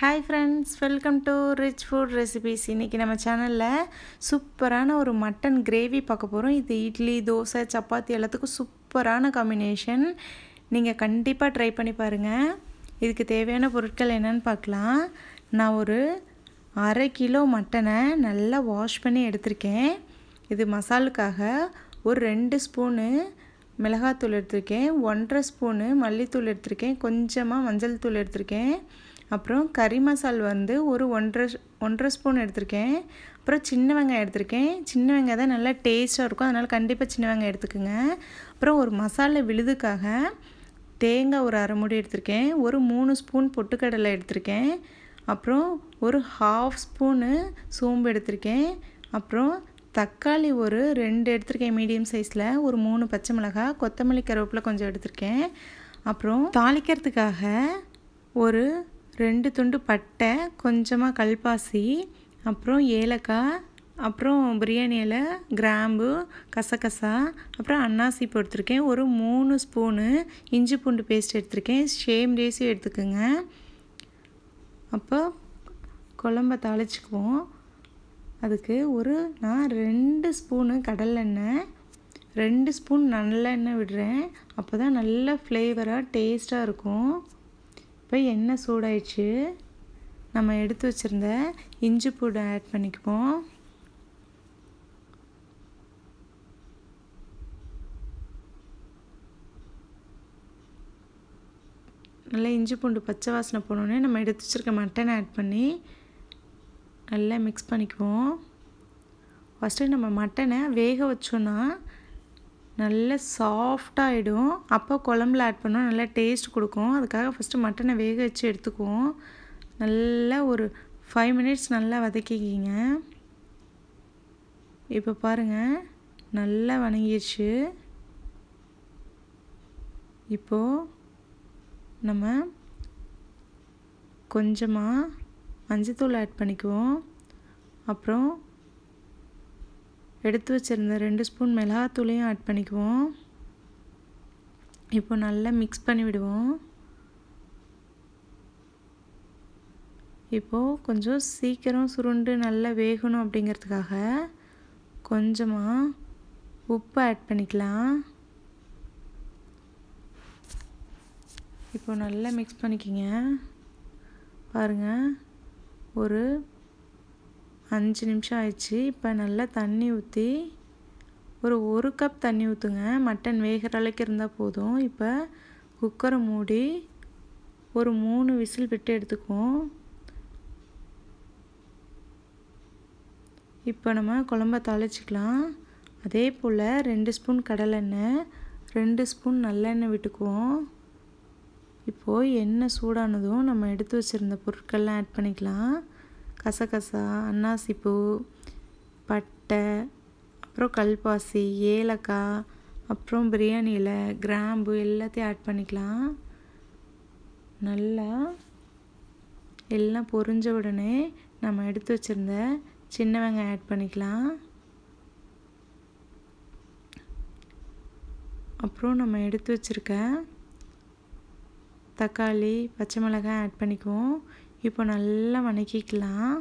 hi friends welcome to rich food recipes இன்றைக்கி நம்ம சேனலில் சூப்பரான ஒரு மட்டன் கிரேவி பார்க்க போகிறோம் இது இட்லி தோசை சப்பாத்தி எல்லாத்துக்கும் சூப்பரான காம்பினேஷன் நீங்கள் கண்டிப்பாக ட்ரை பண்ணி பாருங்கள் இதுக்கு தேவையான பொருட்கள் என்னென்னு பார்க்கலாம் நான் ஒரு அரை கிலோ மட்டனை நல்லா வாஷ் பண்ணி எடுத்திருக்கேன் இது மசாலுக்காக ஒரு ரெண்டு ஸ்பூனு மிளகாத்தூள் எடுத்திருக்கேன் ஒன்றரை ஸ்பூனு மல்லித்தூள் எடுத்திருக்கேன் கொஞ்சமாக மஞ்சள் தூள் எடுத்திருக்கேன் அப்புறம் கறி மசால் வந்து ஒரு ஒன்றரை ஒன்றரை ஸ்பூன் எடுத்திருக்கேன் அப்புறம் சின்ன வெங்காயம் எடுத்திருக்கேன் சின்ன வெங்காயம் தான் நல்லா டேஸ்ட்டாக இருக்கும் அதனால் கண்டிப்பாக சின்ன வெங்காயம் எடுத்துக்கோங்க அப்புறம் ஒரு மசாலா விழுதுக்காக தேங்காய் ஒரு அரை மூடி எடுத்திருக்கேன் ஒரு மூணு ஸ்பூன் பொட்டுக்கடலை எடுத்திருக்கேன் அப்புறம் ஒரு ஹாஃப் ஸ்பூனு சோம்பு எடுத்திருக்கேன் அப்புறம் தக்காளி ஒரு ரெண்டு எடுத்திருக்கேன் மீடியம் சைஸில் ஒரு மூணு பச்சை மிளகாய் கொத்தமல்லி கருவேப்பில் கொஞ்சம் எடுத்திருக்கேன் அப்புறம் தாளிக்கிறதுக்காக ஒரு ரெண்டு துண்டு பட்டை கொஞ்சமாக கல்பாசி அப்புறம் ஏலக்காய் அப்புறம் பிரியாணியில் கிராம்பு கசகசா அப்புறம் அன்னாசி இப்போ எடுத்திருக்கேன் ஒரு மூணு ஸ்பூனு இஞ்சி பூண்டு பேஸ்ட் எடுத்திருக்கேன் ஷேம் ரேசியோ எடுத்துக்கோங்க அப்போ குழம்ப தாளிச்சுக்குவோம் அதுக்கு ஒரு நான் ரெண்டு ஸ்பூனு கடலெண்ணெய் ரெண்டு ஸ்பூன் நல்லெண்ணெய் விடுறேன் அப்போ தான் நல்ல ஃப்ளேவராக டேஸ்ட்டாக இருக்கும் இப்போ எண்ணெய் சூடாயிடுச்சு நம்ம எடுத்து வச்சுருந்த இஞ்சி பூடு ஆட் பண்ணிக்குவோம் நல்லா இஞ்சி பூண்டு பச்சை வாசனை போனோடனே நம்ம எடுத்து வச்சுருக்க மட்டன் ஆட் பண்ணி நல்லா மிக்ஸ் பண்ணிக்குவோம் ஃபஸ்ட்டு நம்ம மட்டனை வேக வச்சோன்னா நல்ல சாஃப்டாகிடும் அப்போ குழம்புல ஆட் பண்ணால் நல்லா டேஸ்ட் கொடுக்கும் அதுக்காக ஃபஸ்ட்டு மட்டனை வேக வச்சு எடுத்துக்குவோம் நல்லா ஒரு ஃபைவ் மினிட்ஸ் நல்லா வதக்கிக்கிங்க இப்போ பாருங்கள் நல்லா வணங்கிடுச்சு இப்போது நம்ம கொஞ்சமாக மஞ்சத்தூள் ஆட் பண்ணிக்குவோம் அப்புறம் எடுத்து வச்சுருந்த ரெண்டு ஸ்பூன் மிளகாத்தூளையும் ஆட் பண்ணிக்குவோம் இப்போ நல்லா மிக்ஸ் பண்ணி விடுவோம் இப்போது கொஞ்சம் சீக்கிரம் சுருண்டு நல்லா வேகணும் அப்படிங்கிறதுக்காக கொஞ்சமாக உப்பு ஆட் பண்ணிக்கலாம் இப்போ நல்லா மிக்ஸ் பண்ணிக்கிங்க பாருங்கள் ஒரு அஞ்சு நிமிஷம் ஆயிடுச்சு இப்போ நல்லா தண்ணி ஊற்றி ஒரு ஒரு கப் தண்ணி ஊற்றுங்க மட்டன் வேகிற அளவுக்கு இருந்தால் போதும் இப்போ குக்கரை மூடி ஒரு மூணு விசில் விட்டு எடுத்துக்குவோம் இப்போ நம்ம குழம்ப தாளிச்சிக்கலாம் அதே போல் ரெண்டு ஸ்பூன் கடலெண்ணெய் ரெண்டு ஸ்பூன் நல்லெண்ணெய் விட்டுக்குவோம் இப்போது எண்ணெய் சூடானதும் நம்ம எடுத்து வச்சுருந்த பொருட்கள்லாம் ஆட் பண்ணிக்கலாம் கசகசா அன்னாசிப்பூ பட்டை அப்புறம் கல்பாசி ஏலக்காய் அப்புறம் பிரியாணியில் கிராம்பு எல்லாத்தையும் ஆட் பண்ணிக்கலாம் நல்லா எல்லாம் பொரிஞ்ச உடனே நம்ம எடுத்து வச்சுருந்த சின்ன வெங்காயம் ஆட் பண்ணிக்கலாம் அப்புறம் நம்ம எடுத்து வச்சுருக்க தக்காளி பச்சை மிளகாய் ஆட் பண்ணிக்குவோம் இப்போ நல்லா வணக்கிக்கலாம்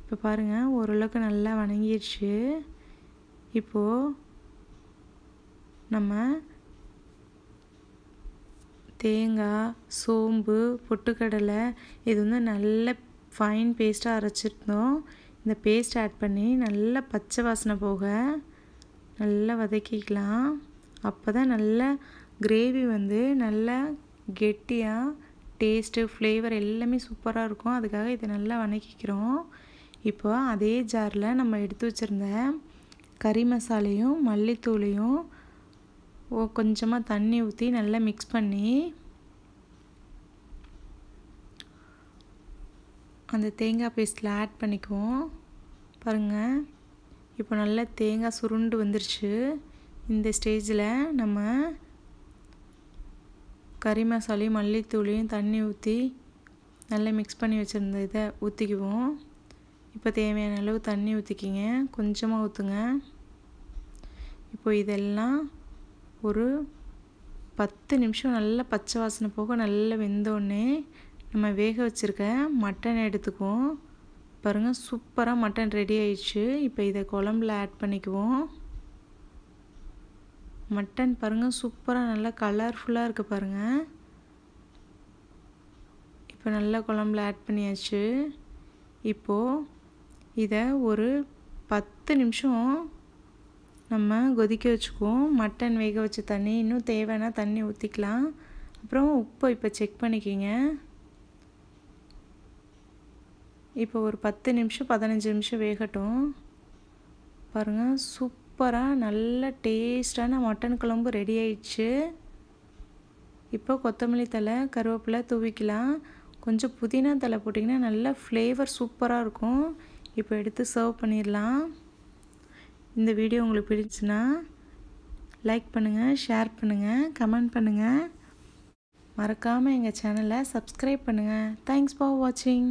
இப்போ பாருங்கள் ஓரளவுக்கு நல்லா வணங்கிடுச்சு இப்போது நம்ம தேங்காய் சோம்பு பொட்டுக்கடலை இது வந்து நல்ல ஃபைன் பேஸ்ட்டாக அரைச்சிருந்தோம் இந்த பேஸ்ட் ஆட் பண்ணி நல்லா பச்சை வாசனை போக நல்லா வதக்கிக்கலாம் அப்போ தான் நல்ல கிரேவி வந்து நல்லா கெட்டியாக டேஸ்ட்டு ஃப்ளேவர் எல்லாமே சூப்பராக இருக்கும் அதுக்காக இதை நல்லா வணக்கிக்கிறோம் இப்போ அதே ஜாரில் நம்ம எடுத்து வச்சுருந்த கறி மசாலையும் மல்லித்தூளையும் ஓ கொஞ்சமாக தண்ணி ஊற்றி நல்லா மிக்ஸ் பண்ணி அந்த தேங்காய் பேஸ்ட்டில் ஆட் பண்ணிக்குவோம் பாருங்கள் இப்போ நல்லா தேங்காய் சுருண்டு வந்துருச்சு இந்த ஸ்டேஜில் நம்ம கறி மசாலையும் மல்லித்தூளையும் தண்ணி ஊற்றி நல்லா மிக்ஸ் பண்ணி வச்சுருந்த இதை ஊற்றிக்குவோம் இப்போ தேவையான அளவு தண்ணி ஊற்றிக்கிங்க கொஞ்சமாக ஊற்றுங்க இப்போ இதெல்லாம் ஒரு பத்து நிமிஷம் நல்லா பச்சை வாசனை போக நல்லா வெந்தோடனே நம்ம வேக வச்சுருக்க மட்டன் எடுத்துக்குவோம் பாருங்கள் சூப்பராக மட்டன் ரெடி ஆயிடுச்சு இப்போ இதை குழம்புல ஆட் பண்ணிக்குவோம் மட்டன் பாருங்கள் சூப்பராக நல்லா கலர்ஃபுல்லாக இருக்குது பாருங்கள் இப்போ நல்லா குழம்புல ஆட் பண்ணியாச்சு இப்போது இதை ஒரு பத்து நிமிஷம் நம்ம கொதிக்க வச்சுக்குவோம் மட்டன் வேக வச்ச தண்ணி இன்னும் தேவைன்னா தண்ணி ஊற்றிக்கலாம் அப்புறம் உப்பை இப்போ செக் பண்ணிக்கிங்க இப்போ ஒரு பத்து நிமிஷம் பதினஞ்சு நிமிஷம் வேகட்டும் பாருங்கள் சூப் சூப்பராக நல்ல டேஸ்டான மட்டன் குழம்பு ரெடி ஆயிடுச்சு இப்போ கொத்தமல்லி தலை கருவேப்பிலை தூவிக்கலாம் கொஞ்சம் புதினா தலை போட்டிங்கன்னா நல்லா ஃப்ளேவர் சூப்பராக இருக்கும் இப்போ எடுத்து சர்வ் பண்ணிடலாம் இந்த வீடியோ உங்களுக்கு பிடிச்சுன்னா லைக் பண்ணுங்கள் ஷேர் பண்ணுங்கள் கமெண்ட் பண்ணுங்கள் மறக்காமல் எங்கள் சேனலை சப்ஸ்கிரைப் பண்ணுங்கள் தேங்க்ஸ் ஃபார் வாட்சிங்